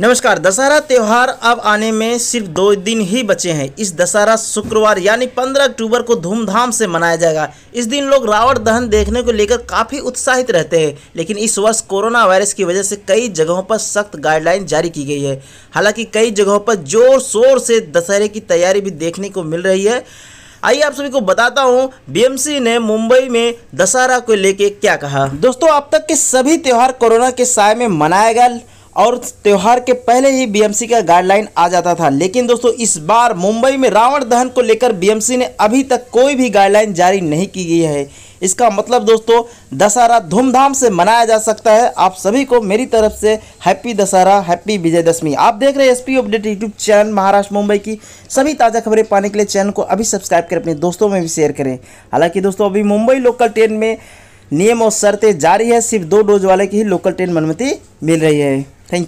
नमस्कार दशहरा त्यौहार अब आने में सिर्फ दो दिन ही बचे हैं इस दशहरा शुक्रवार यानी 15 अक्टूबर को धूमधाम से मनाया जाएगा इस दिन लोग रावण दहन देखने को लेकर काफ़ी उत्साहित रहते हैं लेकिन इस वर्ष कोरोना वायरस की वजह से कई जगहों पर सख्त गाइडलाइन जारी की गई है हालांकि कई जगहों पर जोर शोर से दशहरे की तैयारी भी देखने को मिल रही है आइए आप सभी को बताता हूँ बीएमसी ने मुंबई में दशहरा को लेके क्या कहा दोस्तों अब तक के सभी त्यौहार कोरोना के साय में मनाया गया और त्यौहार के पहले ही बीएमसी का गाइडलाइन आ जाता था लेकिन दोस्तों इस बार मुंबई में रावण दहन को लेकर बीएमसी ने अभी तक कोई भी गाइडलाइन जारी नहीं की गई है इसका मतलब दोस्तों दशहरा धूमधाम से मनाया जा सकता है आप सभी को मेरी तरफ से हैप्पी दशहरा हैप्पी विजयदशमी आप देख रहे हैं SP update YouTube channel Maharashtra Mumbai की सभी ताज़ा खबरें पाने के लिए चैनल को अभी सब्सक्राइब करें अपने दोस्तों में भी शेयर करें हालांकि दोस्तों अभी मुंबई लोकल ट्रेन में नियम और शर्तें जारी है सिर्फ दो डोज वाले की ही लोकल ट्रेन अनुमति मिल रही है